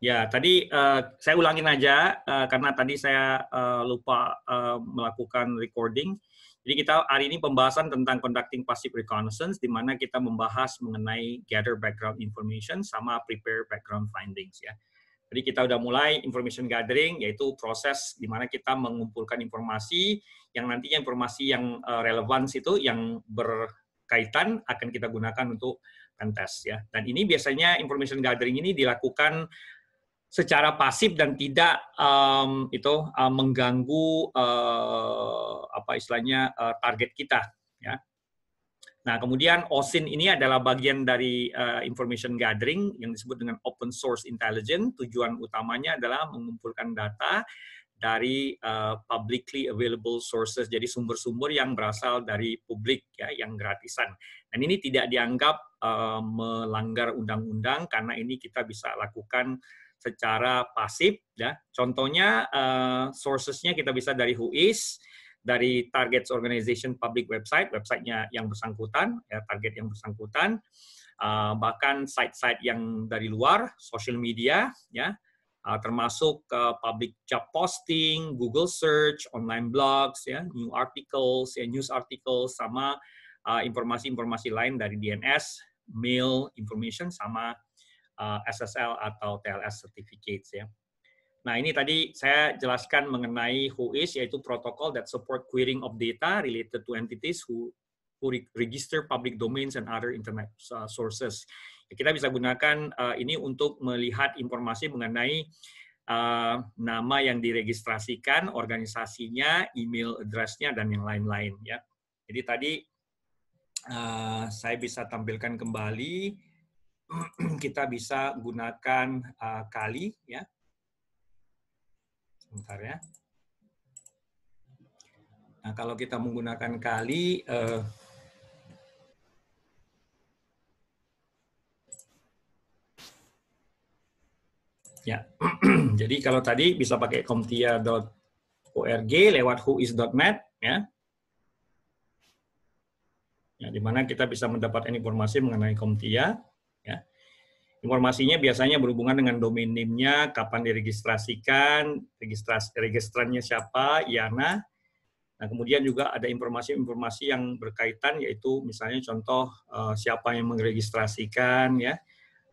Ya, tadi uh, saya ulangin aja uh, karena tadi saya uh, lupa uh, melakukan recording. Jadi kita hari ini pembahasan tentang conducting passive reconnaissance di mana kita membahas mengenai gather background information sama prepare background findings ya. Jadi kita udah mulai information gathering yaitu proses di mana kita mengumpulkan informasi yang nantinya informasi yang uh, relevans itu yang berkaitan akan kita gunakan untuk pen ya. Dan ini biasanya information gathering ini dilakukan secara pasif dan tidak um, itu um, mengganggu uh, apa istilahnya uh, target kita ya. Nah, kemudian OSIN ini adalah bagian dari uh, information gathering yang disebut dengan open source intelligence. Tujuan utamanya adalah mengumpulkan data dari uh, publicly available sources, jadi sumber-sumber yang berasal dari publik ya, yang gratisan. Dan ini tidak dianggap uh, melanggar undang-undang karena ini kita bisa lakukan secara pasif ya. Contohnya uh, sourcesnya kita bisa dari WHOIS, dari target organization public website, websitenya yang bersangkutan, ya, target yang bersangkutan, uh, bahkan site-site yang dari luar, social media, ya, uh, termasuk uh, public job posting, Google search, online blogs, ya, new articles, ya, news articles, sama informasi-informasi uh, lain dari DNS, mail, information, sama Eh, SSL atau TLS certificates ya. Nah, ini tadi saya jelaskan mengenai WHOIS yaitu protokol that support querying of data related to entities who who register public domains and other internet sources. Ya, kita bisa gunakan eh, ini untuk melihat informasi mengenai eh, nama yang diregistrasikan, organisasinya, email address-nya, dan yang lain-lain. Ya, jadi tadi saya bisa tampilkan kembali kita bisa gunakan uh, kali ya. Sebentar ya. Nah, kalau kita menggunakan kali uh, Ya, jadi kalau tadi bisa pakai comptia.org lewat whois.net ya. Ya, di mana kita bisa mendapatkan informasi mengenai Comptia. Informasinya biasanya berhubungan dengan domain name-nya, kapan diregistrasikan, registrasi, registrannya siapa, IANA. Nah, kemudian juga ada informasi-informasi yang berkaitan, yaitu misalnya contoh uh, siapa yang meregistrasikan, ya,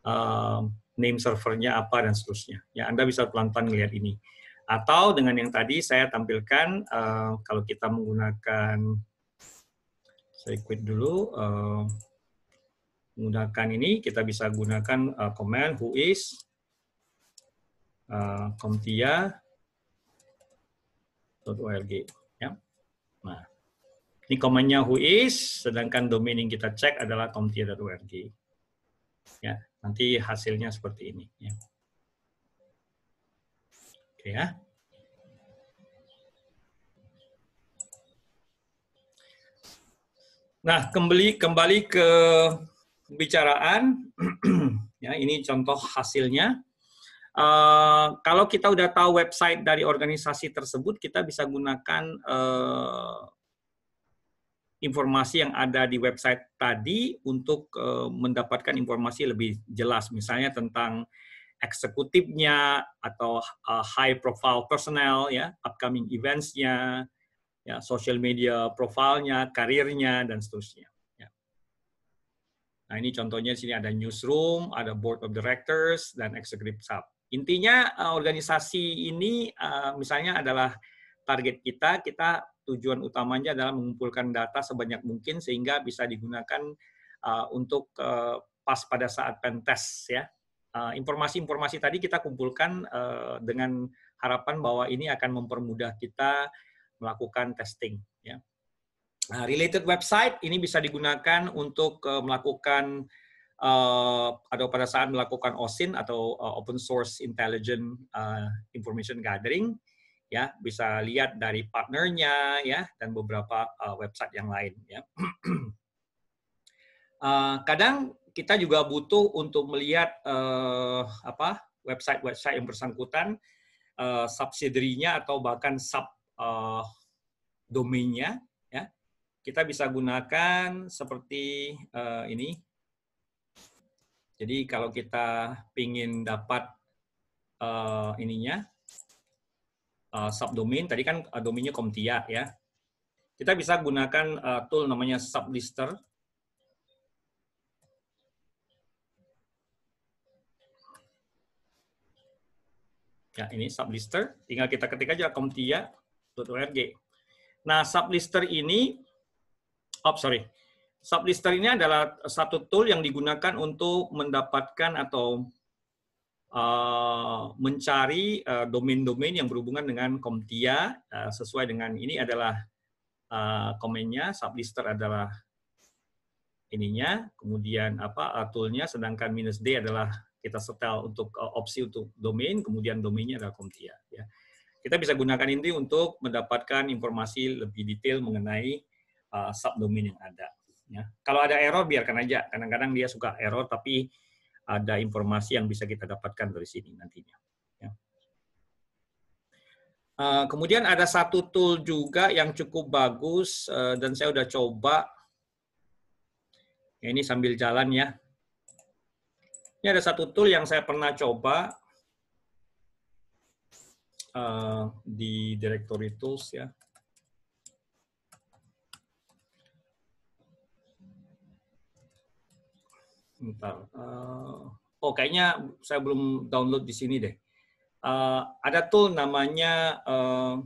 uh, name servernya apa, dan seterusnya. Ya, Anda bisa pelan-pelan melihat ini. Atau dengan yang tadi saya tampilkan, uh, kalau kita menggunakan, saya quit dulu, uh, menggunakan ini, kita bisa gunakan uh, command who is, uh, org Ya. Nah, ini komennya who is, sedangkan domain yang kita cek adalah dot org Ya, nanti hasilnya seperti ini. Ya. Oke ya. Nah, kembali kembali ke pembicaraan. ya, ini contoh hasilnya. Uh, kalau kita udah tahu website dari organisasi tersebut, kita bisa gunakan uh, informasi yang ada di website tadi untuk uh, mendapatkan informasi lebih jelas, misalnya tentang eksekutifnya atau uh, high profile personnel, ya, upcoming eventsnya, ya, social media profilnya, karirnya, dan seterusnya. Nah ini contohnya di sini ada newsroom, ada board of directors, dan executive sub. Intinya eh, organisasi ini eh, misalnya adalah target kita, kita tujuan utamanya adalah mengumpulkan data sebanyak mungkin sehingga bisa digunakan eh, untuk pas pada saat pentest ya. Informasi-informasi tadi kita kumpulkan dengan harapan bahwa ini akan mempermudah kita melakukan testing ya. Nah, related website ini bisa digunakan untuk eh, melakukan uh, atau pada saat melakukan OSIN atau uh, open source intelligent uh, information gathering ya bisa lihat dari partnernya ya dan beberapa uh, website yang lain ya. uh, kadang kita juga butuh untuk melihat uh, apa website-website yang bersangkutan uh, atau bahkan sub uh, domainnya kita bisa gunakan seperti uh, ini. Jadi kalau kita ingin dapat uh, ininya uh, subdomain, tadi kan uh, domainnya Comtia ya. Kita bisa gunakan uh, tool namanya sublister. Ya, ini sublister. Tinggal kita ketik aja Comtia.org. Nah, sublister ini oh sorry. Sublister ini adalah satu tool yang digunakan untuk mendapatkan atau uh, mencari domain eh, domain-domain yang berhubungan dengan Comtia uh, eh, sesuai dengan ini adalah uh, komennya, sublister adalah ininya, kemudian apa uh, toolnya, sedangkan minus D adalah kita setel untuk uh, opsi untuk domain, kemudian domainnya adalah Comtia. Ya. Kita bisa gunakan ini untuk mendapatkan informasi lebih detail mengenai uh, subdomain yang ada. Ya. Kalau ada error biarkan aja. Kadang-kadang dia suka error tapi ada informasi yang bisa kita dapatkan dari sini nantinya. Ya. Uh, kemudian ada satu tool juga yang cukup bagus uh, dan saya udah coba. Ya, ini sambil jalan ya. Ini ada satu tool yang saya pernah coba uh, di directory tools ya. Bentar. Uh, eh, oh, kayaknya saya belum download di sini deh. Uh, ada tool namanya uh,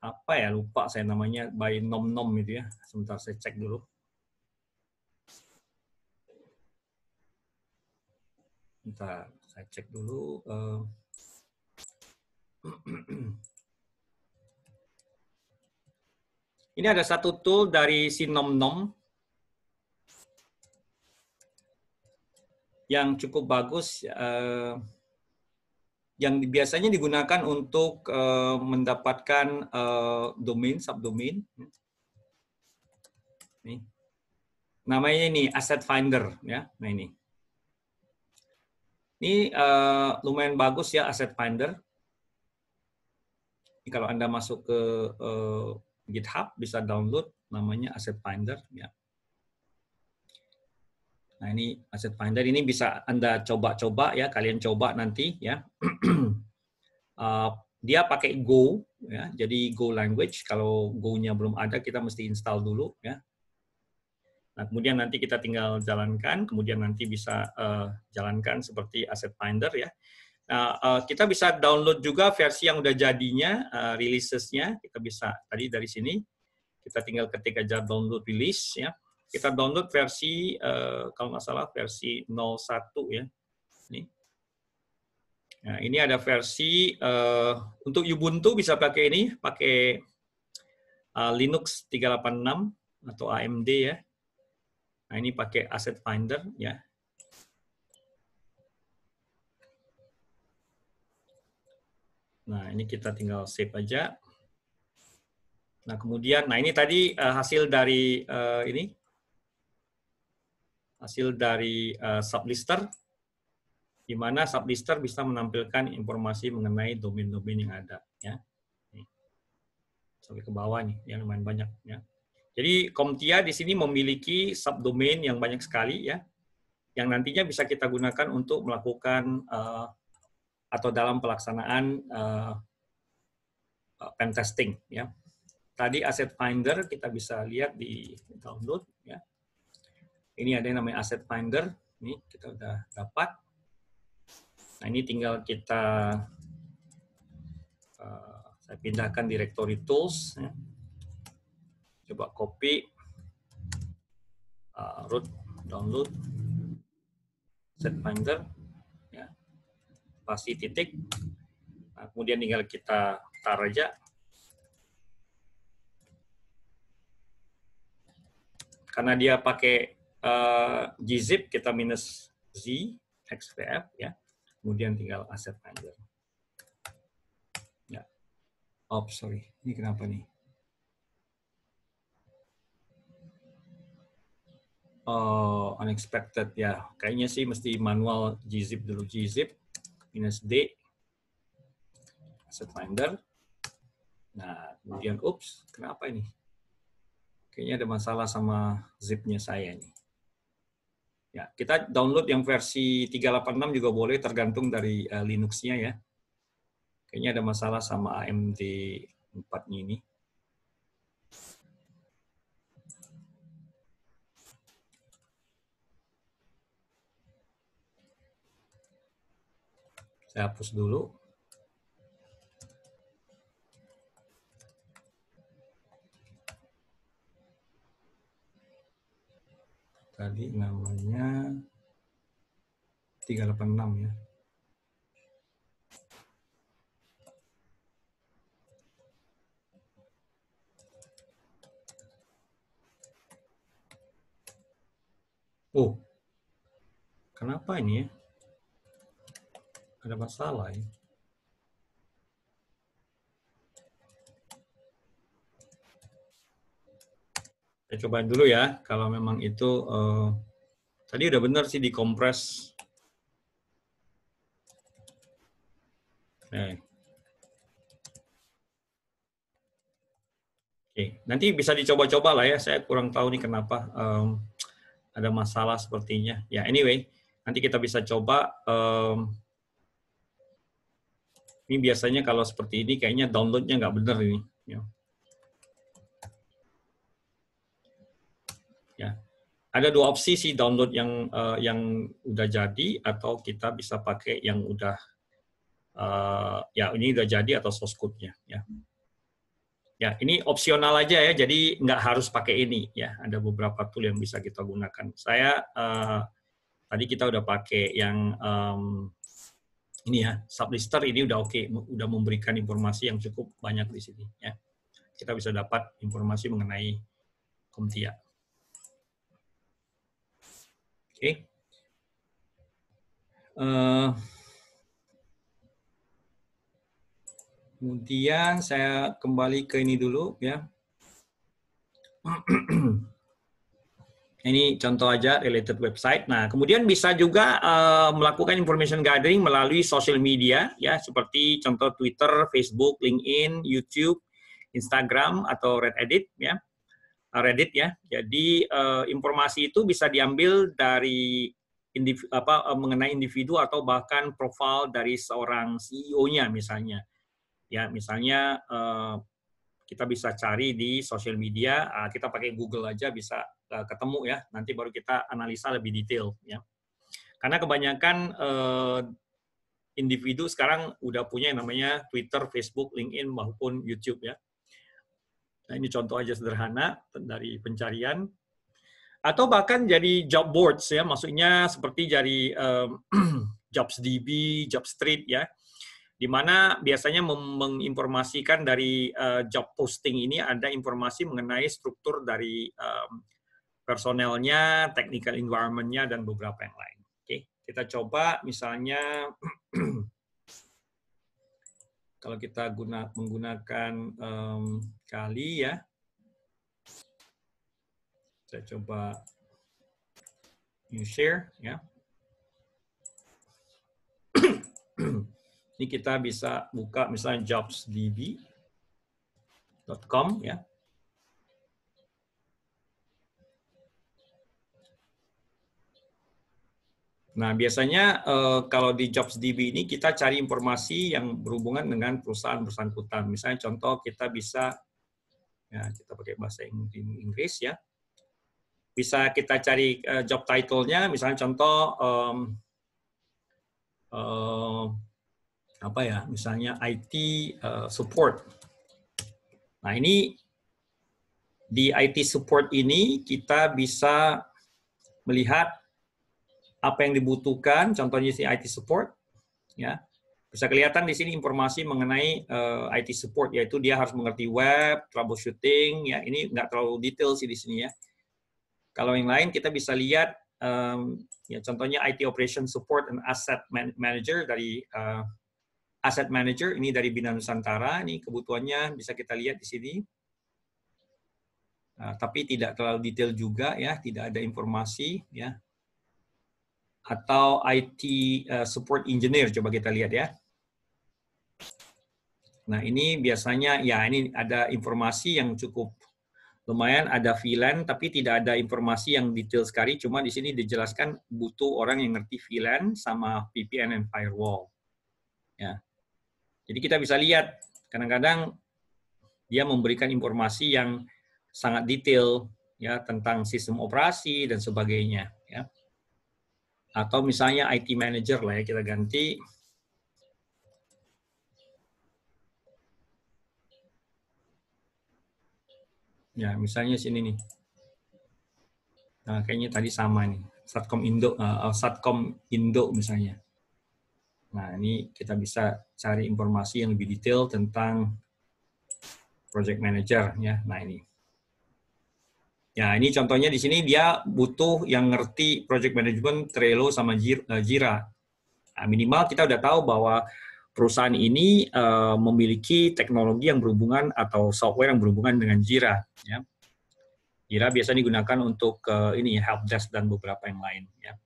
apa ya lupa saya namanya by nom nom itu ya. Sebentar saya cek dulu. Bentar, saya cek dulu. Uh, ini ada satu tool dari si nom -nom. yang cukup bagus eh, yang biasanya digunakan untuk eh, mendapatkan eh, domain subdomain. Nih Namanya ini asset finder ya. Nah ini. Ini lumayan bagus ya asset finder. Ini kalau Anda masuk ke GitHub bisa download namanya asset finder ya. Nah ini Asset Finder ini bisa Anda coba-coba ya, kalian coba nanti ya. Uh, dia pakai Go ya, jadi Go language. Kalau Go-nya belum ada, kita mesti install dulu ya. Nah kemudian nanti kita tinggal jalankan, kemudian nanti bisa uh, jalankan seperti Asset Finder ya. Nah, uh, kita bisa download juga versi yang udah jadinya, uh, releasesnya. Kita bisa tadi dari sini, kita tinggal ketik aja download release ya kita download versi eh, kalau nggak salah versi 01 ya. Ini. Nah, ini ada versi eh, untuk Ubuntu bisa pakai ini, pakai uh, Linux 386 atau AMD ya. Nah, ini pakai Asset Finder ya. Nah, ini kita tinggal save aja. Nah, kemudian, nah ini tadi hasil dari ini hasil dari uh, sublister, di mana sublister bisa menampilkan informasi mengenai domain-domain yang ada. Ya. Sampai ke bawah nih, yang lumayan banyak. Ya. Jadi Comtia di sini memiliki subdomain yang banyak sekali ya, yang nantinya bisa kita gunakan untuk melakukan uh, atau dalam pelaksanaan uh, pen testing ya. Tadi Asset finder kita bisa lihat di download ya. Ini ada yang namanya Asset Finder. Ini kita udah dapat. Nah, ini tinggal kita uh, saya pindahkan directory tools. Ya. Coba copy, uh, root, download, set finder, ya. pasti titik. Nah, kemudian tinggal kita tar aja. Karena dia pakai Eh, gzip kita minus z xvf ya kemudian tinggal aset manager ya oh sorry ini kenapa nih Oh, unexpected ya. Kayaknya sih mesti manual gzip dulu gzip minus d asset finder. Nah, kemudian ups, kenapa ini? Kayaknya ada masalah sama zipnya saya nih. Ya, kita download yang versi 386 juga boleh tergantung dari uh, Linux-nya ya. Kayaknya ada masalah sama AMD 4 ini. Saya hapus dulu. tadi namanya 386 ya. Oh, kenapa ini ya? Ada masalah ya? Kita coba dulu ya, kalau memang itu uh, tadi udah benar sih dikompres. Oke, nanti bisa dicoba-coba lah ya. Saya kurang tahu nih kenapa um, ada masalah sepertinya. Ya, anyway, nanti kita bisa coba. Um, ini biasanya kalau seperti ini kayaknya downloadnya nggak benar ini. Ya. Ya. Ada dua opsi sih download yang uh, yang udah jadi atau kita bisa pakai yang udah uh, ya ini udah jadi atau source code-nya ya. Ya, ini opsional aja ya. Jadi nggak harus pakai ini ya. Ada beberapa tool yang bisa kita gunakan. Saya uh, tadi kita udah pakai yang um, ini ya, sublister ini udah oke, okay, udah memberikan informasi yang cukup banyak di sini ya. Kita bisa dapat informasi mengenai Komtia. Okay. Uh, eh, kemudian saya kembali ke ini dulu ya. ini contoh aja related website. Nah, kemudian bisa juga uh, melakukan information gathering melalui social media ya seperti contoh Twitter, Facebook, LinkedIn, YouTube, Instagram atau Reddit ya. Eh, Reddit ya. Jadi uh, informasi itu bisa diambil dari indiv- apa, eh, mengenai individu atau bahkan profil dari seorang CEO-nya misalnya. Ya, misalnya uh, kita bisa cari di sosial media, uh, kita pakai Google aja bisa uh, ketemu ya. Nanti baru kita analisa lebih detail ya. Karena kebanyakan uh, individu sekarang udah punya yang namanya Twitter, Facebook, LinkedIn maupun YouTube ya. Nah, ini contoh aja sederhana dari pencarian. Atau bahkan jadi job boards ya, maksudnya seperti dari um, jobs street ya, di mana biasanya menginformasikan dari uh, job posting ini ada informasi mengenai struktur dari um, personelnya, technical environment-nya, dan beberapa yang lain. Oke, okay. kita coba misalnya kalau kita guna, menggunakan um, kali ya. Saya coba you share ya. Ini kita bisa buka misalnya jobsdb.com ya. Nah, biasanya uh, kalau di JobsDB ini kita cari informasi yang berhubungan dengan perusahaan bersangkutan. Misalnya contoh kita bisa, ya, kita pakai bahasa Inggris ya, bisa kita cari uh, job title-nya, misalnya contoh um, uh, apa ya, misalnya IT uh, support. Nah, ini di IT support ini kita bisa melihat apa yang dibutuhkan, contohnya si IT support, ya. Bisa kelihatan di sini informasi mengenai uh, eh, IT support, yaitu dia harus mengerti web, troubleshooting, ya. Ini nggak terlalu detail sih di sini ya. Kalau yang lain kita bisa lihat, um, ya contohnya IT operation support and asset man manager dari uh, asset manager ini dari Bina Nusantara. Ini kebutuhannya bisa kita lihat di sini. Uh, tapi tidak terlalu detail juga ya, tidak ada informasi ya atau IT eh, support engineer coba kita lihat ya. Nah, ini biasanya ya ini ada informasi yang cukup lumayan ada VLAN tapi tidak ada informasi yang detail sekali cuma di sini dijelaskan butuh orang yang ngerti VLAN sama VPN and firewall. Ya. Jadi kita bisa lihat kadang-kadang dia memberikan informasi yang sangat detail ya tentang sistem operasi dan sebagainya ya atau misalnya IT manager lah ya kita ganti ya misalnya sini nih nah, kayaknya tadi sama nih Satcom Indo uh, Satcom Indo misalnya nah ini kita bisa cari informasi yang lebih detail tentang project manager ya nah ini Ya, ini contohnya di sini dia butuh yang ngerti project management Trello sama Jira. Eh, nah, minimal kita udah tahu bahwa perusahaan ini uh, memiliki teknologi yang berhubungan atau software yang berhubungan dengan Jira. Ya. Jira biasa digunakan untuk uh, ini desk dan beberapa yang lain. Ya.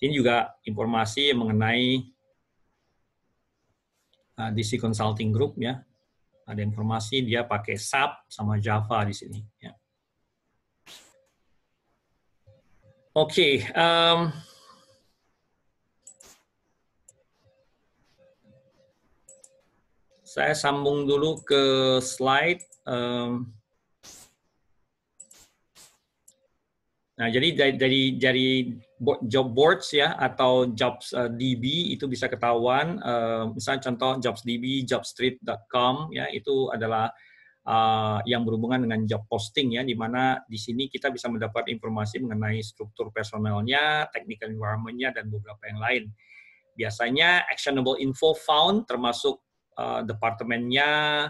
Ini juga informasi mengenai uh, DC Consulting Group ya. Ada informasi dia pakai SAP sama Java di sini. Ya. Okay. Um, saya sambung dulu ke slide. Um, nah, jadi dari, dari, job boards ya atau jobs uh, eh, DB itu bisa ketahuan. Uh, misalnya contoh jobsdb, jobstreet.com ya itu adalah uh, yang berhubungan dengan job posting ya, di mana di sini kita bisa mendapat informasi mengenai struktur personelnya, technical environment-nya, dan beberapa yang lain. Biasanya actionable info found termasuk uh, departemennya,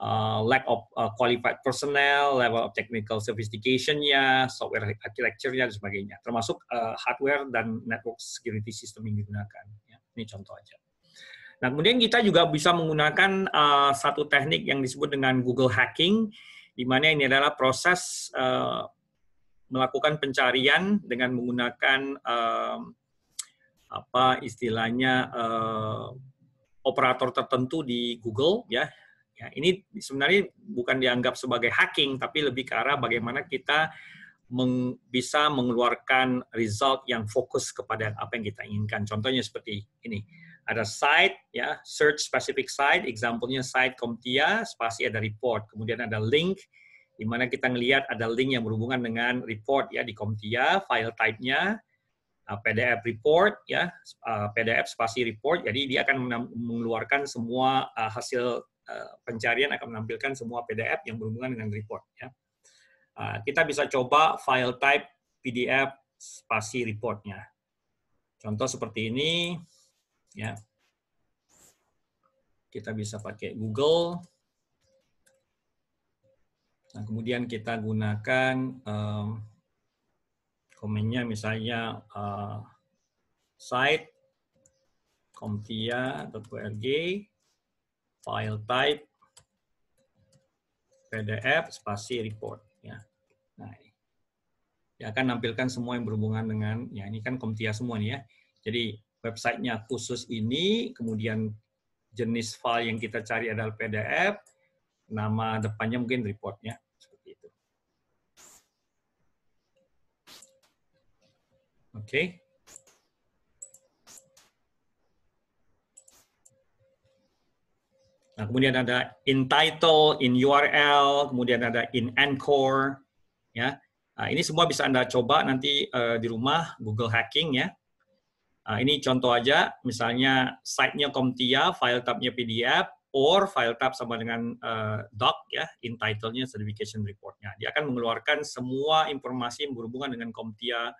uh, lack of uh, qualified personnel, level of technical sophistication-nya, software architecture dan sebagainya. Termasuk uh, hardware dan network security system yang digunakan. Ya. Ini contoh aja. Nah, kemudian kita juga bisa menggunakan uh, satu teknik yang disebut dengan Google hacking, di mana ini adalah proses uh, melakukan pencarian dengan menggunakan uh, apa istilahnya uh, operator tertentu di Google ya. Ya, ini sebenarnya bukan dianggap sebagai hacking tapi lebih ke arah bagaimana kita meng, bisa mengeluarkan result yang fokus kepada apa yang kita inginkan. Contohnya seperti ini ada site ya search specific site examplenya site comtia spasi ada report kemudian ada link di mana kita melihat ada link yang berhubungan dengan report ya di comtia file type-nya uh, PDF report ya uh, PDF spasi report jadi dia akan mengeluarkan semua uh, hasil pencarian akan menampilkan semua PDF yang berhubungan dengan report ya kita bisa coba file type PDF spasi reportnya contoh seperti ini ya kita bisa pakai Google nah kemudian kita gunakan um, komennya misalnya uh, site comtia.org atau file type, PDF, spasi report. Ya. Nah, ini. Dia akan nampilkan semua yang berhubungan dengan, ya ini kan komtia semua nih ya. Jadi websitenya khusus ini, kemudian jenis file yang kita cari adalah PDF, nama depannya mungkin reportnya, seperti itu. Oke. Okay. Nah, kemudian ada in title, in URL, kemudian ada in anchor, ya. Nah, ini semua bisa Anda coba nanti uh, di rumah Google hacking ya. Nah, ini contoh aja, misalnya site-nya Comtia, file tab-nya PDF, or file tab sama dengan uh, doc ya, in title-nya certification report-nya. Dia akan mengeluarkan semua informasi yang berhubungan dengan Comtia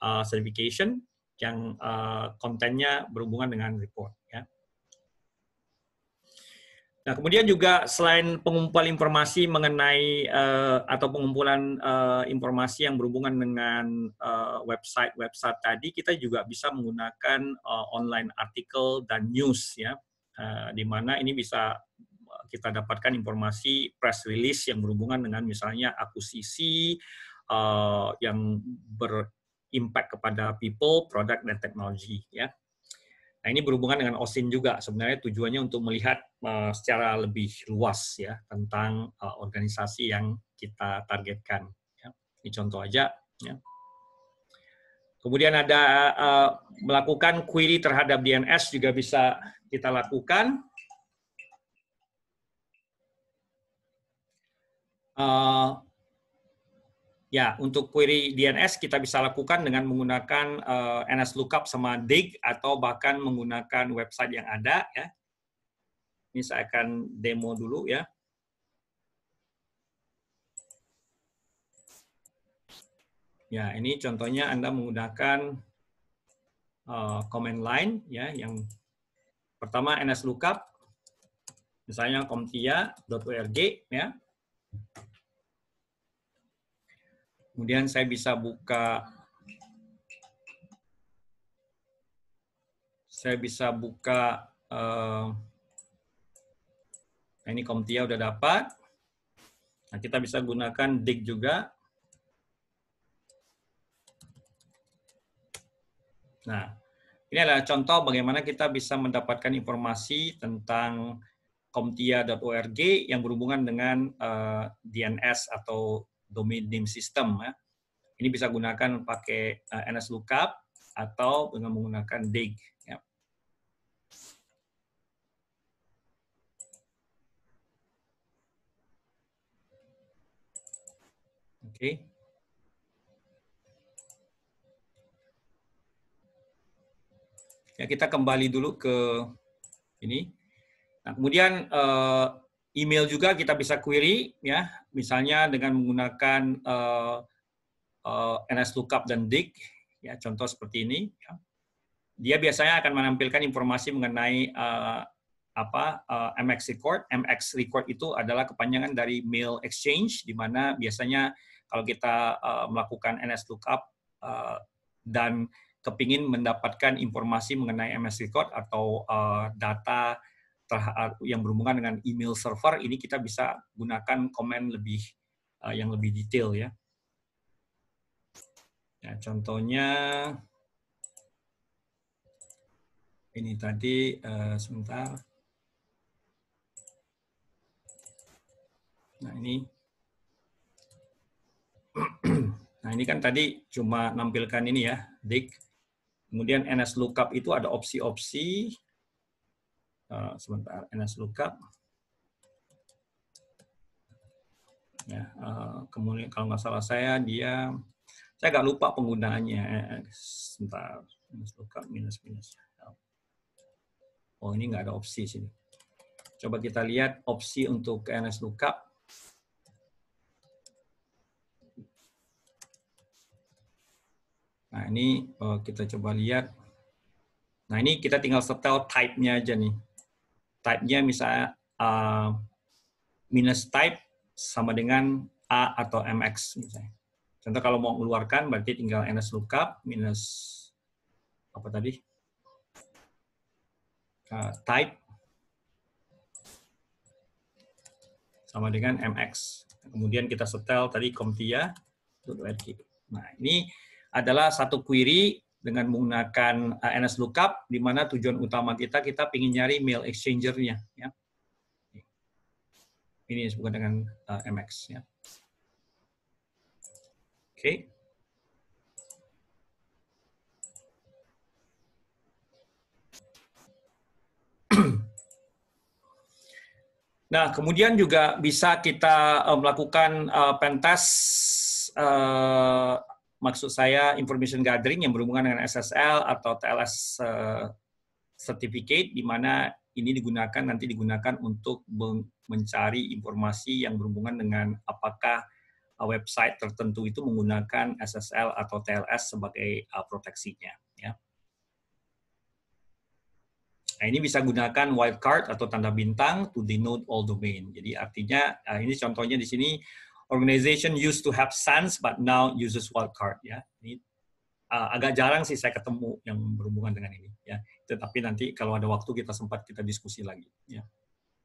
uh, certification yang uh, kontennya berhubungan dengan report. Nah, kemudian juga selain pengumpulan informasi mengenai uh, atau pengumpulan uh, informasi yang berhubungan dengan website-website eh, uh, tadi, kita juga bisa menggunakan uh, online artikel dan news ya, uh, di mana ini bisa kita dapatkan informasi press release yang berhubungan dengan misalnya akuisisi uh, yang berimpact kepada people, product, dan teknologi ya. Nah ini berhubungan dengan OSIN juga. Sebenarnya tujuannya untuk melihat uh, secara lebih luas ya tentang uh, organisasi yang kita targetkan. Ya. Ini contoh aja. Ya. Kemudian ada uh, melakukan query terhadap DNS juga bisa kita lakukan. Uh, Ya, untuk query DNS kita bisa lakukan dengan menggunakan uh, Lookup sama DIG atau bahkan menggunakan website yang ada ya. Ini saya akan demo dulu ya. Ya, ini contohnya Anda menggunakan uh, command line ya yang pertama NS Lookup, misalnya comtia.org ya. Kemudian saya bisa buka saya bisa buka uh, ini Comtia udah dapat. Nah, kita bisa gunakan dig juga. Nah, ini adalah contoh bagaimana kita bisa mendapatkan informasi tentang comtia.org yang berhubungan dengan uh, eh, DNS atau domain name system ya. Ini bisa gunakan pakai uh, lookup atau dengan menggunakan DIG. Ya. Oke. Okay. Ya, kita kembali dulu ke ini. Nah, kemudian uh, email juga kita bisa query ya misalnya dengan menggunakan uh, eh, uh, eh, NSLOOKUP dan DIG ya contoh seperti ini ya. dia biasanya akan menampilkan informasi mengenai uh, apa uh, MX record MX record itu adalah kepanjangan dari mail exchange di mana biasanya kalau kita uh, melakukan NSLOOKUP uh, dan kepingin mendapatkan informasi mengenai MS record atau uh, data yang berhubungan dengan email server ini kita bisa gunakan komen lebih eh, yang lebih detail ya. ya contohnya ini tadi eh, sebentar. Nah ini, nah ini kan tadi cuma nampilkan ini ya, dik. Kemudian NS lookup itu ada opsi-opsi, Eh, sebentar NS lookup ya uh, kemudian kalau nggak salah saya dia saya nggak lupa penggunaannya eh, sebentar minus lookup minus minus oh ini nggak ada opsi sini coba kita lihat opsi untuk NS lookup nah ini eh, kita coba lihat nah ini kita tinggal setel type-nya aja nih type-nya misalnya uh, minus type sama dengan A atau MX misalnya. Contoh kalau mau mengeluarkan berarti tinggal NS lookup minus apa tadi? Uh, type sama dengan MX. Kemudian kita setel tadi CompTIA. Nah, ini adalah satu query dengan menggunakan uh, eh, NS lookup, di mana tujuan utama kita, kita ingin nyari mail exchanger-nya. Ya. Ini bukan dengan uh, eh, MX. Ya. Oke. Okay. Nah, kemudian juga bisa kita eh, melakukan pentas maksud saya information gathering yang berhubungan dengan SSL atau TLS eh, certificate di mana ini digunakan nanti digunakan untuk mencari informasi yang berhubungan dengan apakah eh, website tertentu itu menggunakan SSL atau TLS sebagai eh, proteksinya ya. Nah, ini bisa gunakan wildcard atau tanda bintang to denote all domain. Jadi artinya ini contohnya di sini organization used to have sense, but now uses wildcard ya. Ini uh, agak jarang sih saya ketemu yang berhubungan dengan ini ya. Tetapi nanti kalau ada waktu kita sempat kita diskusi lagi ya.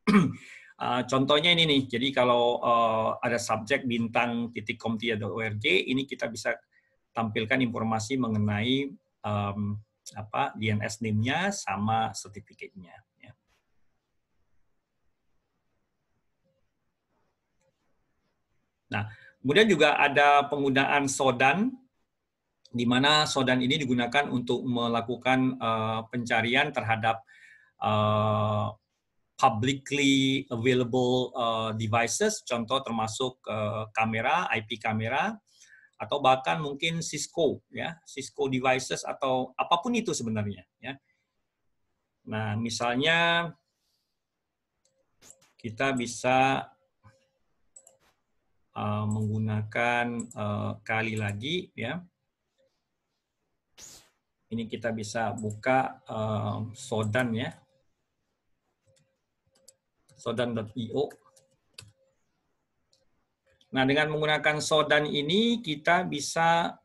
Uh, contohnya ini nih, jadi kalau uh, ada subjek bintang titik org, ini kita bisa tampilkan informasi mengenai um, apa DNS name-nya sama sertifikatnya. Nah, kemudian juga ada penggunaan sodan, di mana sodan ini digunakan untuk melakukan uh, pencarian terhadap uh, publicly available uh, devices, contoh termasuk uh, kamera, IP kamera, atau bahkan mungkin Cisco, ya, Cisco devices atau apapun itu sebenarnya, ya. Nah, misalnya kita bisa Eh, menggunakan eh, kali lagi ya. Ini kita bisa buka eh, Sodan ya. Sodan.io. Nah, dengan menggunakan Sodan ini kita bisa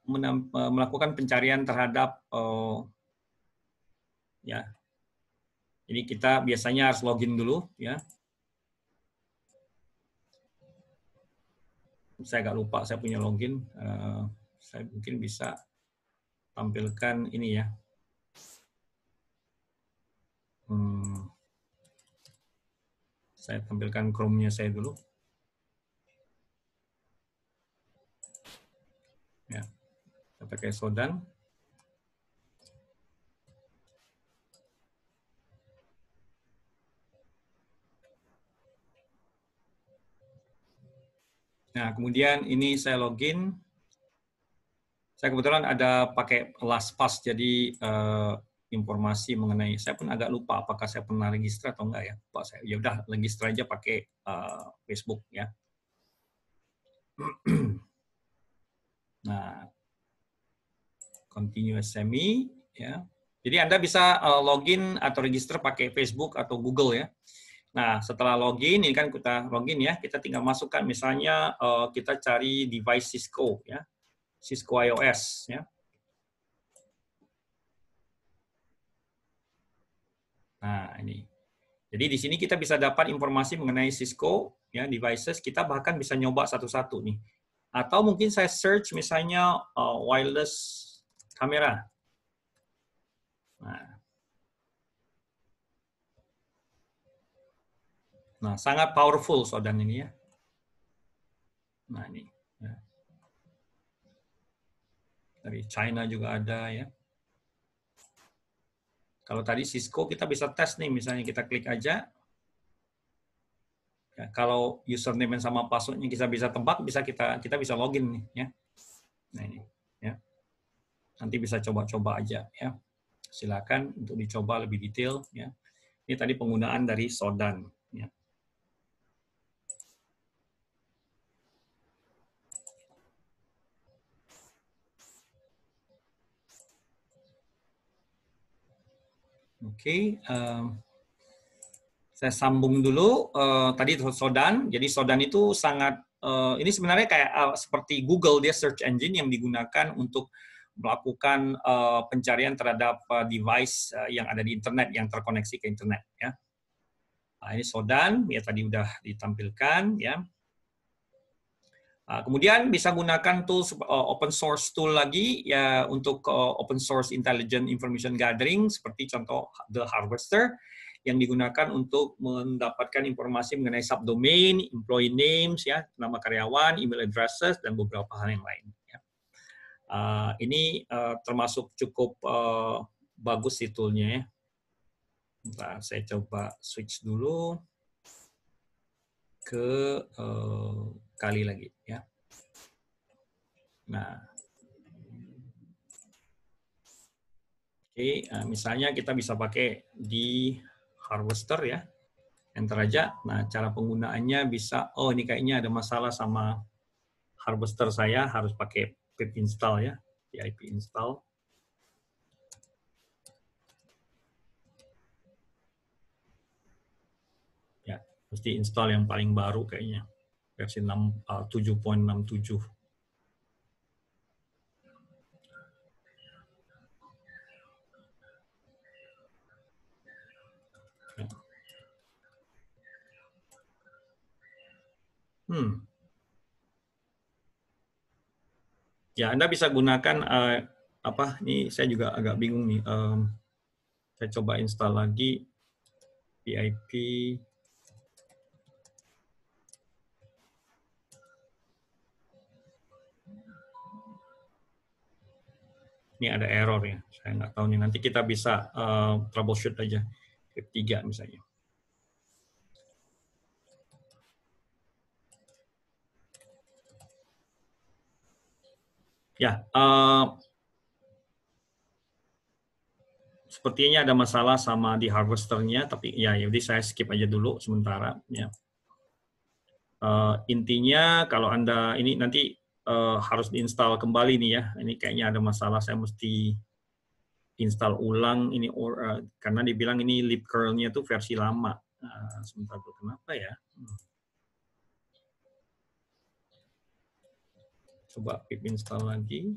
melakukan pencarian terhadap uh, ya. Jadi kita biasanya harus login dulu ya. saya agak lupa saya punya login. Uh, saya mungkin bisa tampilkan ini ya. Hmm, saya tampilkan Chrome-nya saya dulu. Ya, saya pakai Sodan. Nah, kemudian ini saya login. Saya kebetulan ada pakai LastPass, jadi eh, informasi mengenai, saya pun agak lupa apakah saya pernah register atau enggak ya. Pak, saya ya udah register aja pakai eh, Facebook ya. nah, continuous semi ya. Jadi Anda bisa eh, login atau register pakai Facebook atau Google ya. Nah, setelah login, ini kan kita login ya, kita tinggal masukkan misalnya uh, kita cari device Cisco ya, Cisco iOS ya. Nah, ini. Jadi di sini kita bisa dapat informasi mengenai Cisco ya devices, kita bahkan bisa nyoba satu-satu nih. Atau mungkin saya search misalnya uh, wireless kamera. Nah, Nah, sangat powerful sodan ini ya. Nah, ini. Ya. Dari China juga ada ya. Kalau tadi Cisco kita bisa tes nih, misalnya kita klik aja. Ya, kalau username sama passwordnya kita bisa tebak, bisa kita kita bisa login nih ya. Nah ini ya. Nanti bisa coba-coba aja ya. Silakan untuk dicoba lebih detail ya. Ini tadi penggunaan dari Sodan. Oke, okay, ehm, uh, saya sambung dulu uh, tadi Sodan. Jadi Sodan itu sangat uh, ini sebenarnya kayak uh, seperti Google dia search engine yang digunakan untuk melakukan uh, pencarian terhadap uh, device uh, yang ada di internet yang terkoneksi ke internet ya. Nah, ini Sodan ya tadi sudah ditampilkan ya. Ah, kemudian bisa gunakan tools eh, open source tool lagi ya untuk eh, open source intelligent information gathering seperti contoh The Harvester yang digunakan untuk mendapatkan informasi mengenai subdomain, employee names, ya, nama karyawan, email addresses, dan beberapa hal yang lain. Ya. Ah, ini eh, termasuk cukup bagus si toolnya ya. Nah, saya coba switch dulu ke sekali lagi ya. Nah, oke, okay, eh, misalnya kita bisa pakai di harvester ya, enter aja. Nah, cara penggunaannya bisa, oh ini kayaknya ada masalah sama harvester saya, harus pakai pip install ya, pip install. Ya, mesti install yang paling baru kayaknya versi 7.67. Eh, hmm. Ya, Anda bisa gunakan uh, apa? Ini saya juga agak bingung nih. Um, saya coba install lagi PIP ini ada error ya. Saya nggak tahu nih, nanti kita bisa uh, troubleshoot aja. f misalnya. Ya, uh, sepertinya ada masalah sama di harvesternya, tapi ya jadi ya saya skip aja dulu sementara. Ya. Uh, intinya kalau anda ini nanti uh, harus diinstal kembali nih ya. Ini kayaknya ada masalah, saya mesti install ulang ini or, uh, karena dibilang ini lip curl-nya tuh versi lama. Uh, sebentar dulu, kenapa ya? Hmm. Coba pip install lagi.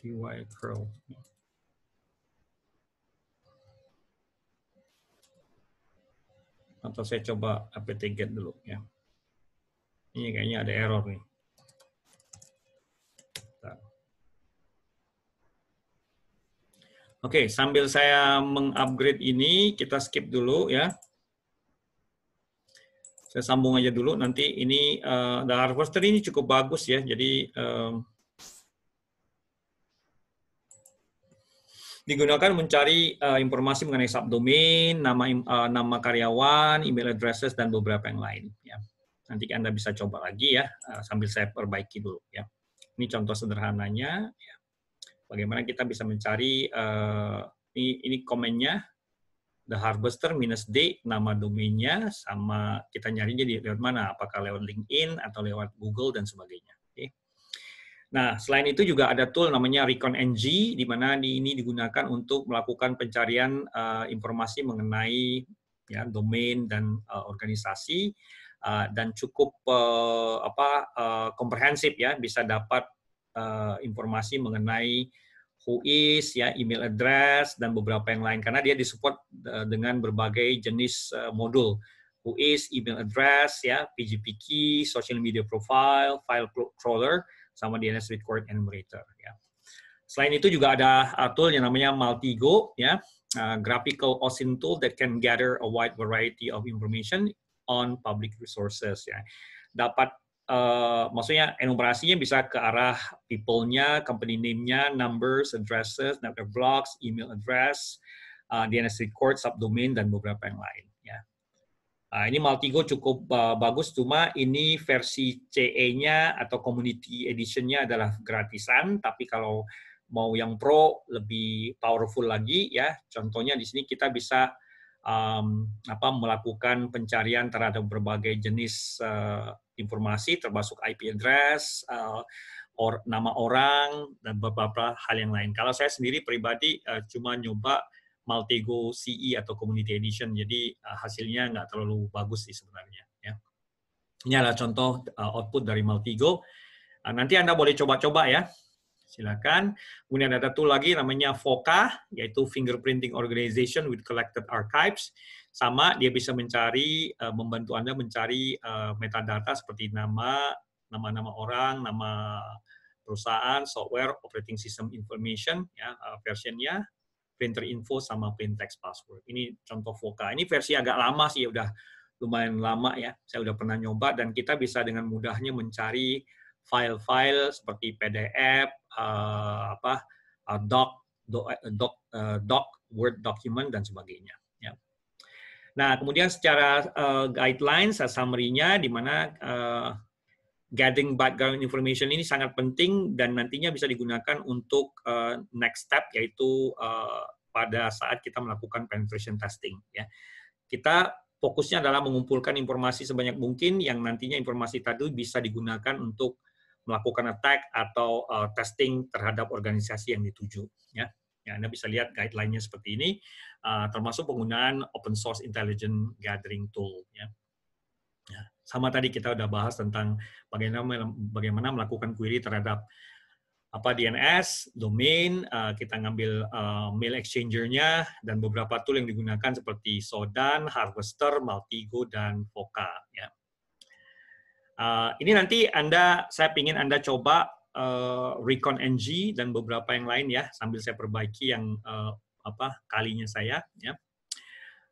PY curl. Atau saya coba apt-get dulu ya. Ini kayaknya ada error nih. Oke, okay, sambil saya mengupgrade ini, kita skip dulu ya. Saya sambung aja dulu, nanti ini uh, The Harvester ini cukup bagus ya, jadi um, digunakan mencari uh, informasi mengenai subdomain, nama uh, nama karyawan, email addresses, dan beberapa yang lain. Ya. Nanti Anda bisa coba lagi ya, eh, sambil saya perbaiki dulu ya. Ini contoh sederhananya, ya. bagaimana kita bisa mencari, uh, ini, ini komennya, the harvester minus d nama domainnya sama kita nyarinya di lewat mana apakah lewat LinkedIn atau lewat Google dan sebagainya nah selain itu juga ada tool namanya Recon NG di mana ini digunakan untuk melakukan pencarian uh, informasi mengenai ya domain dan uh, organisasi Ah, dan cukup uh, apa uh, komprehensif ya bisa dapat uh, informasi mengenai who is ya email address dan beberapa yang lain karena dia disupport uh, dengan berbagai jenis uh, modul who is email address ya PGP key social media profile file crawler sama DNS record enumerator ya selain itu juga ada tool yang namanya Multigo ya uh, graphical OSINT tool that can gather a wide variety of information on public resources ya. Dapat Uh, maksudnya enumerasinya bisa ke arah people-nya, company name-nya, numbers, addresses, network blocks, email address, uh, eh, DNS record, subdomain, dan beberapa yang lain. Ya. Uh, ini Multigo cukup uh, bagus, cuma ini versi CE-nya atau community edition-nya adalah gratisan, tapi kalau mau yang pro lebih powerful lagi ya, contohnya di sini kita bisa um, apa melakukan pencarian terhadap berbagai jenis uh, informasi termasuk IP address uh, or, nama orang dan beberapa hal yang lain. Kalau saya sendiri pribadi uh, cuma nyoba Multigo CE atau Community Edition, jadi uh, hasilnya nggak terlalu bagus sih sebenarnya. Ya. Ini adalah contoh uh, output dari Multigo. Uh, nanti Anda boleh coba-coba ya. Silakan. Kemudian ada satu lagi namanya FOCA, yaitu Fingerprinting Organization with Collected Archives. Sama, dia bisa mencari, eh, membantu Anda mencari eh, metadata seperti nama, nama-nama orang, nama perusahaan, software, operating system information, ya, eh, versionnya, printer info, sama plain text password. Ini contoh FOCA. Ini versi agak lama sih, ya udah lumayan lama ya. Saya udah pernah nyoba dan kita bisa dengan mudahnya mencari file-file seperti PDF, uh, apa uh, doc eh, doc doc, uh, doc word document dan sebagainya ya. Nah, kemudian secara uh, guidelines uh, summary-nya di mana uh, gathering background information ini sangat penting dan nantinya bisa digunakan untuk uh, next step yaitu uh, pada saat kita melakukan penetration testing ya. Kita fokusnya adalah mengumpulkan informasi sebanyak mungkin yang nantinya informasi tadi bisa digunakan untuk melakukan attack atau uh, testing terhadap organisasi yang dituju. Ya. ya, Anda bisa lihat guideline-nya seperti ini, uh, termasuk penggunaan open source intelligent gathering tool. Ya. ya. Sama tadi kita sudah bahas tentang bagaimana bagaimana melakukan query terhadap apa DNS, domain, eh, kita ngambil mail exchanger-nya dan beberapa tool yang digunakan seperti Sodan, Harvester, Multigo dan Voca. Ya. Eh, ini nanti Anda, saya ingin Anda coba uh, Recon NG dan beberapa yang lain ya, sambil saya perbaiki yang uh, apa kalinya saya. Ya.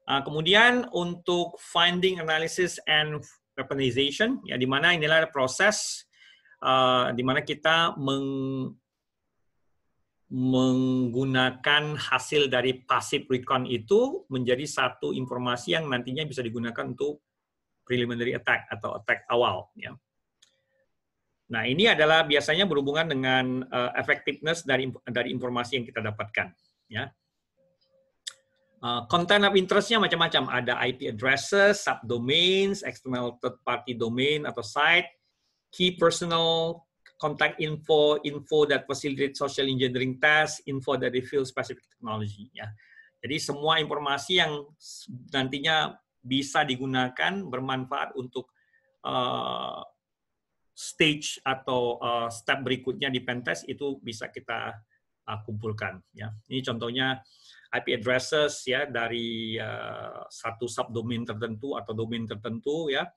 Uh, kemudian untuk finding, analysis, and weaponization, ya di mana inilah proses uh, di mana kita meng menggunakan hasil dari pasif recon itu menjadi satu informasi yang nantinya bisa digunakan untuk preliminary attack atau attack awal. Ya. Nah, ini adalah biasanya berhubungan dengan uh, effectiveness dari dari informasi yang kita dapatkan. Ya. Uh, content of interest-nya macam-macam. Ada IP addresses, subdomains, external third-party domain atau site, key personal contact info, info that facilitate social engineering tasks, info that reveal specific technology. Ya. Jadi semua informasi yang nantinya bisa digunakan bermanfaat untuk uh, stage atau uh, step berikutnya di pentest itu bisa kita uh, kumpulkan ya. Ini contohnya IP addresses ya dari uh, satu subdomain tertentu atau domain tertentu ya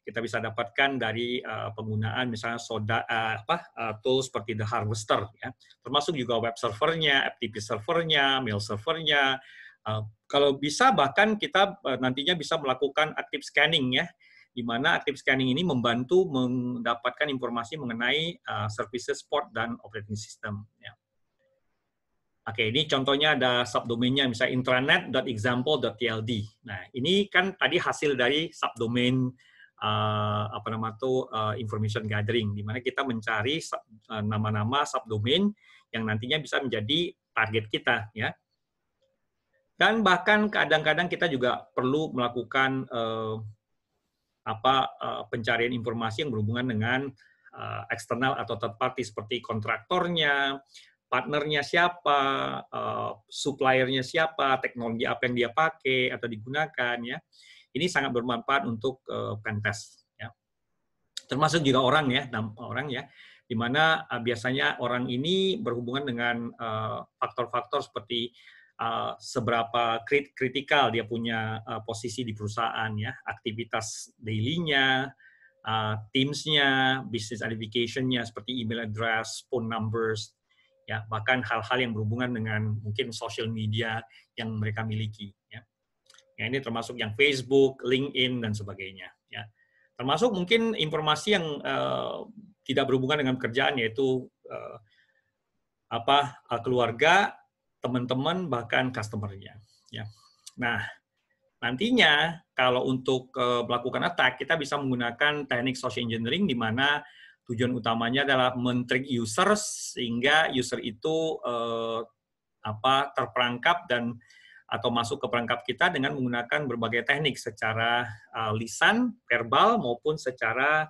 kita bisa dapatkan dari uh, penggunaan misalnya soda uh, apa uh, tool seperti the harvester ya termasuk juga web servernya FTP servernya mail servernya kalau bisa bahkan kita nantinya bisa melakukan active scanning ya, di mana active scanning ini membantu mendapatkan informasi mengenai uh, services port dan operating system. Ya. Oke, ini contohnya ada subdomainnya, misalnya intranet.example.tld. Nah, ini kan tadi hasil dari subdomain uh, apa nama itu uh, information gathering, di mana kita mencari nama-nama sub, uh, subdomain yang nantinya bisa menjadi target kita, ya. Dan bahkan kadang-kadang kita juga perlu melakukan uh, apa uh, pencarian informasi yang berhubungan dengan uh, eksternal atau third party seperti kontraktornya, partnernya siapa, uh, suppliernya siapa, teknologi apa yang dia pakai atau digunakan ya. Ini sangat bermanfaat untuk eh, pentest ya. Termasuk juga orang ya, orang ya di mana biasanya orang ini berhubungan dengan faktor -faktor seperti Eh, seberapa krit kritikal dia punya uh, posisi di perusahaan ya, aktivitas daily-nya, uh, teams-nya, business identification-nya seperti email address, phone numbers, ya bahkan hal-hal yang berhubungan dengan mungkin social media yang mereka miliki ya. ya ini termasuk yang Facebook, LinkedIn dan sebagainya ya termasuk mungkin informasi yang uh, tidak berhubungan dengan pekerjaan yaitu uh, apa keluarga teman-teman bahkan customernya. Ya. Nah, nantinya kalau untuk uh, melakukan attack kita bisa menggunakan teknik social engineering di mana tujuan utamanya adalah men-trick users sehingga user itu uh, apa terperangkap dan atau masuk ke perangkap kita dengan menggunakan berbagai teknik secara uh, lisan, verbal maupun secara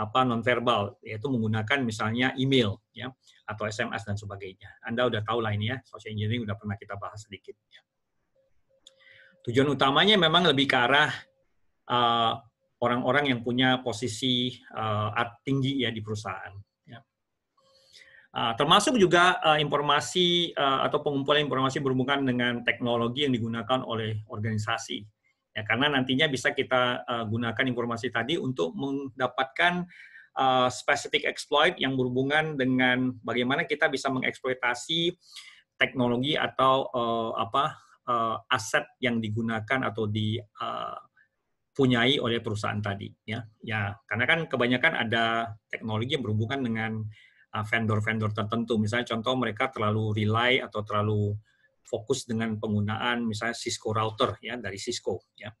apa nonverbal yaitu menggunakan misalnya email ya atau SMS dan sebagainya. Anda udah tahu lah ini ya, social engineering udah pernah kita bahas sedikit. Ya. Tujuan utamanya memang lebih ke arah eh, orang-orang uh, yang punya posisi uh, tinggi ya di perusahaan. Ya. Uh, termasuk juga uh, informasi uh, atau pengumpulan informasi berhubungan dengan teknologi yang digunakan oleh organisasi ya karena nantinya bisa kita uh, gunakan informasi tadi untuk mendapatkan uh, specific exploit yang berhubungan dengan bagaimana kita bisa mengeksploitasi teknologi atau uh, apa uh, aset yang digunakan atau di uh, punyai oleh perusahaan tadi ya ya karena kan kebanyakan ada teknologi yang berhubungan dengan vendor-vendor tertentu misalnya contoh mereka terlalu rely atau terlalu fokus dengan penggunaan misalnya Cisco router ya dari Cisco ya.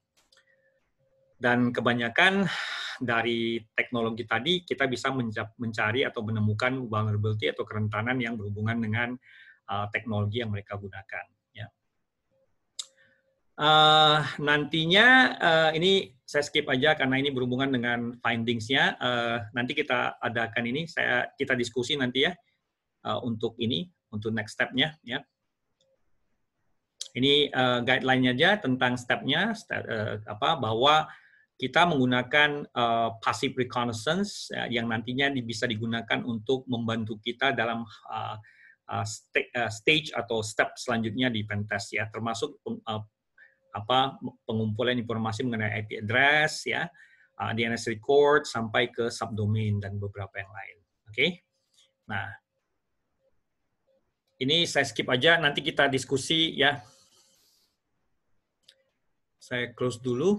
Dan kebanyakan dari teknologi tadi kita bisa mencari atau menemukan vulnerability atau kerentanan yang berhubungan dengan uh, teknologi yang mereka gunakan. Ya. Uh, nantinya uh, ini saya skip aja karena ini berhubungan dengan findingsnya. Uh, nanti kita adakan ini, saya kita diskusi nanti ya uh, untuk ini untuk next stepnya ya. Ini uh, guideline-nya aja tentang step-nya step, uh, apa bahwa kita menggunakan uh, passive reconnaissance ya, yang nantinya bisa digunakan untuk membantu kita dalam uh, uh, stage atau step selanjutnya di pentest ya termasuk uh, apa pengumpulan informasi mengenai IP address ya uh, DNS record sampai ke subdomain dan beberapa yang lain oke okay? nah ini saya skip aja nanti kita diskusi ya saya close dulu.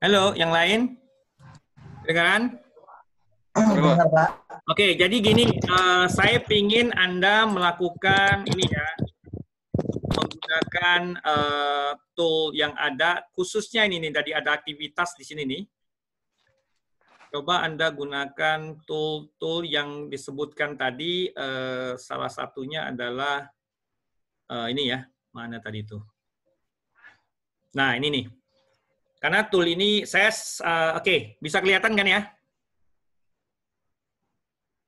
Halo, yang lain? Dengaran? Oke, jadi gini, uh, saya ingin Anda melakukan ini ya, menggunakan uh, tool yang ada, khususnya ini nih, tadi ada aktivitas di sini nih coba Anda gunakan tool-tool yang disebutkan tadi, uh, salah satunya adalah uh, ini ya, mana tadi itu. Nah, ini nih. Karena tool ini saya, uh, oke, okay, bisa kelihatan kan ya?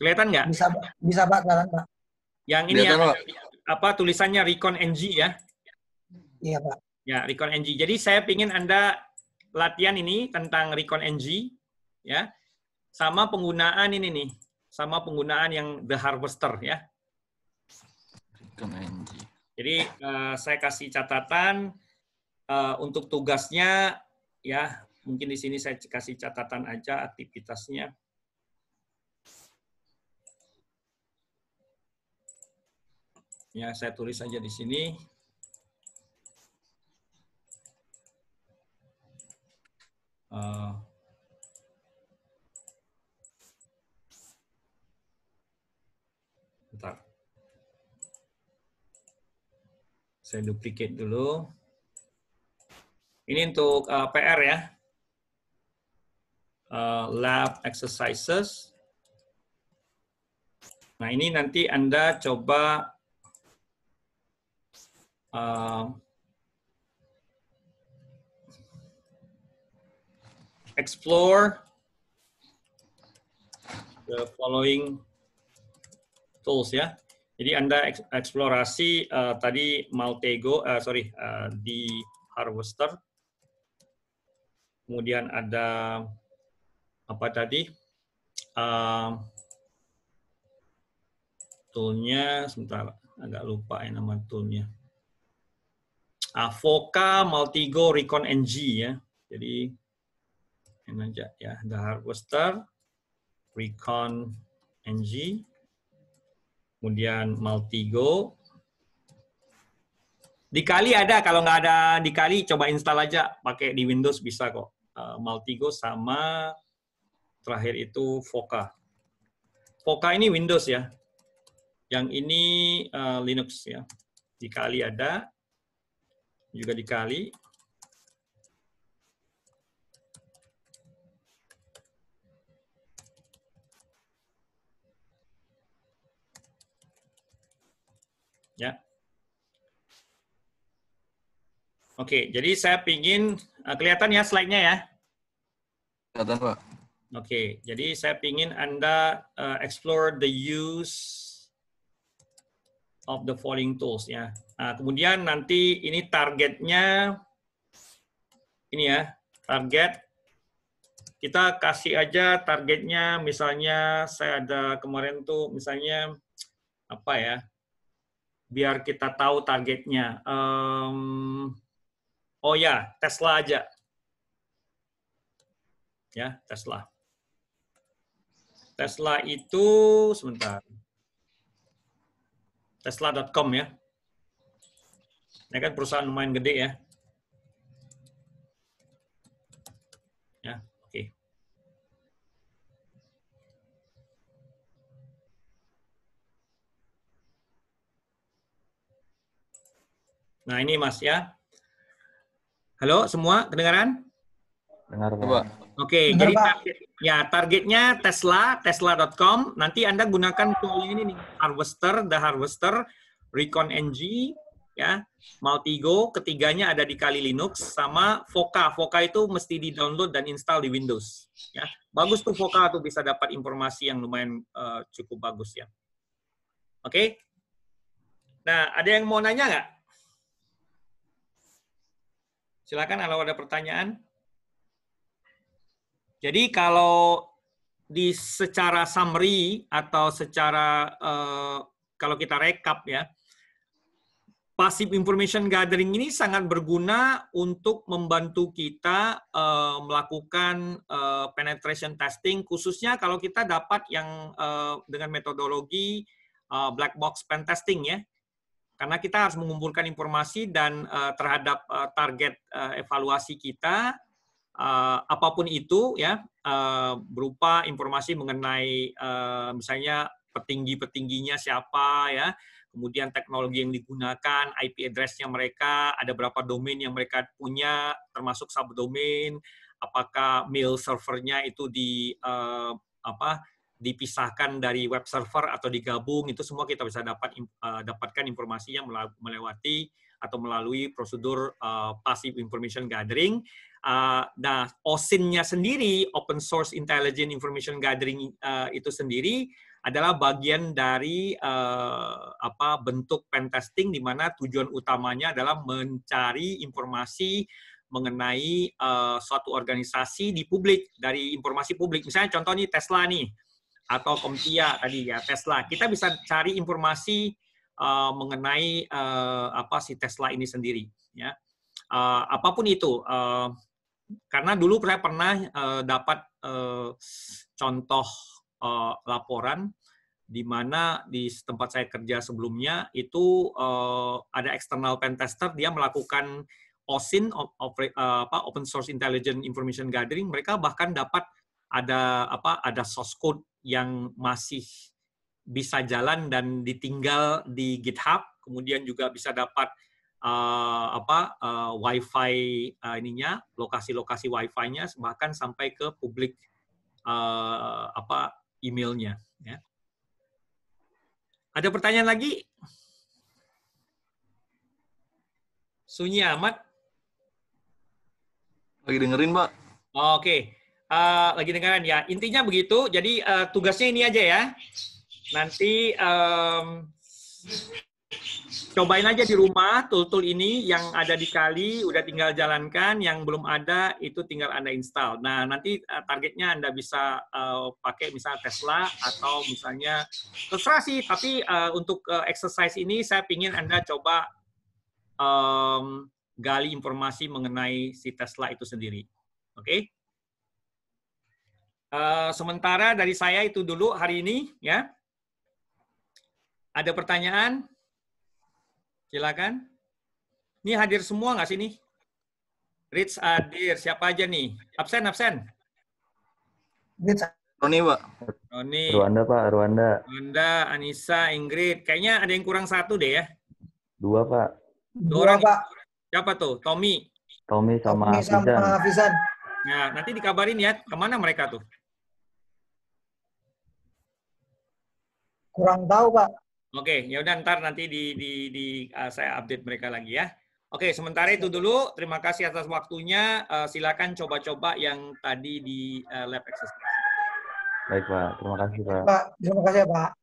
Kelihatan nggak? Bisa, bisa Pak, kelihatan Pak. Yang ini kelihatan, ya, Pak. apa tulisannya Recon NG ya? Iya Pak. Ya, Recon NG. Jadi saya ingin Anda latihan ini tentang Recon NG ya. Sama penggunaan ini nih, sama penggunaan yang the harvester ya. Jadi uh, saya kasih catatan uh, untuk tugasnya ya, mungkin di sini saya kasih catatan aja aktivitasnya. Ya, saya tulis aja di sini. Uh, Saya duplicate dulu. Ini untuk uh, PR ya. Uh, lab exercises. Nah, ini nanti Anda coba uh, explore the following tools ya. Jadi Anda eksplorasi uh, tadi Maltego, uh, sorry, uh, di Harvester. Kemudian ada apa tadi? Uh, toolnya, sebentar, agak lupa ya nama toolnya. Avoca, Maltigo, Recon NG ya. Jadi ini aja ya, The Harvester, Recon NG kemudian Maltigo. Dikali ada, kalau nggak ada dikali, coba install aja, pakai di Windows bisa kok. Eh, Multigo sama terakhir itu Foca. Foca ini Windows ya, yang ini eh, Linux ya. Dikali ada, juga dikali. Ya. Oke, jadi saya pingin eh, kelihatan ya slide-nya ya. Kelihatan pak. Oke, jadi saya pingin anda uh, explore the use of the following tools ya. Nah, kemudian nanti ini targetnya ini ya target kita kasih aja targetnya misalnya saya ada kemarin tuh misalnya apa ya biar kita tahu targetnya. Um, oh ya, Tesla aja. Ya, Tesla. Tesla itu sebentar. Tesla.com ya. Ini kan perusahaan lumayan gede ya. Nah, ini Mas ya. Halo semua, kedengaran? Dengar, Pak. Oke, Dengar, jadi target, ya targetnya Tesla, tesla.com. Nanti Anda gunakan tool ini nih, Harvester, The Harvester, Recon NG, ya, Multigo, ketiganya ada di Kali Linux sama Voca. Voca itu mesti di-download dan install di Windows, ya. Bagus tuh Voca tuh bisa dapat informasi yang lumayan uh, cukup bagus ya. Oke. Nah, ada yang mau nanya nggak? Silakan kalau ada pertanyaan. Jadi kalau di secara summary atau secara uh, kalau kita rekap ya, passive information gathering ini sangat berguna untuk membantu kita uh, melakukan uh, penetration testing, khususnya kalau kita dapat yang uh, dengan metodologi uh, black box pen testing ya, karena kita harus mengumpulkan informasi dan uh, terhadap uh, target uh, evaluasi kita uh, apapun itu ya uh, berupa informasi mengenai uh, misalnya petinggi-petingginya siapa ya kemudian teknologi yang digunakan, IP addressnya mereka, ada berapa domain yang mereka punya, termasuk subdomain, apakah mail servernya itu di uh, apa dipisahkan dari web server atau digabung itu semua kita bisa dapat eh, dapatkan informasinya melewati atau melalui prosedur uh, passive information gathering. Uh, nah, osinnya nya sendiri, Open Source Intelligent Information Gathering uh, itu sendiri adalah bagian dari uh, apa bentuk pen testing di mana tujuan utamanya adalah mencari informasi mengenai uh, suatu organisasi di publik dari informasi publik. Misalnya contoh nih Tesla nih atau Komtia tadi ya Tesla. Kita bisa cari informasi uh, mengenai uh, apa si Tesla ini sendiri ya. Uh, apapun itu uh, karena dulu saya pernah uh, dapat uh, contoh uh, laporan di mana di tempat saya kerja sebelumnya itu uh, ada external pen tester dia melakukan OSIN open source intelligence information gathering mereka bahkan dapat ada apa ada source code yang masih bisa jalan dan ditinggal di GitHub, kemudian juga bisa dapat uh, apa uh, WiFi uh, ininya, lokasi-lokasi WiFi-nya, bahkan sampai ke publik uh, apa emailnya. Ya. Ada pertanyaan lagi? Sunyi amat. Lagi dengerin, Pak. Oke. Okay uh, lagi dengaran ya. Intinya begitu. Jadi uh, tugasnya ini aja ya. Nanti um, cobain aja di rumah tool-tool ini yang ada di kali udah tinggal jalankan, yang belum ada itu tinggal Anda install. Nah, nanti uh, targetnya Anda bisa uh, pakai misalnya Tesla atau misalnya terserah sih, tapi uh, untuk uh, exercise ini saya ingin Anda coba um, gali informasi mengenai si Tesla itu sendiri. Oke? Okay? Eh, sementara dari saya itu dulu hari ini ya. Ada pertanyaan? Silakan. Ini hadir semua nggak sih nih? Rich hadir, siapa aja nih? Absen, absen. Rich. Roni, Pak. Roni. Rwanda, Pak. Rwanda. Rwanda, Anissa, Ingrid. Kayaknya ada yang kurang satu deh ya. Dua, Pak. Dua, orang Pak. Siapa tuh? Tommy. Tommy sama Sama Hafizan. Nah, nanti dikabarin ya, kemana mereka tuh? Kurang tahu, Pak. Oke, ya udah ntar nanti di, di, di uh, saya update mereka lagi ya. Oke, sementara itu dulu. Terima kasih atas waktunya. Uh, silakan coba-coba yang tadi di uh, lab exercise. Baik, Pak. Terima kasih, Pak. Pak, terima kasih, ya, Pak.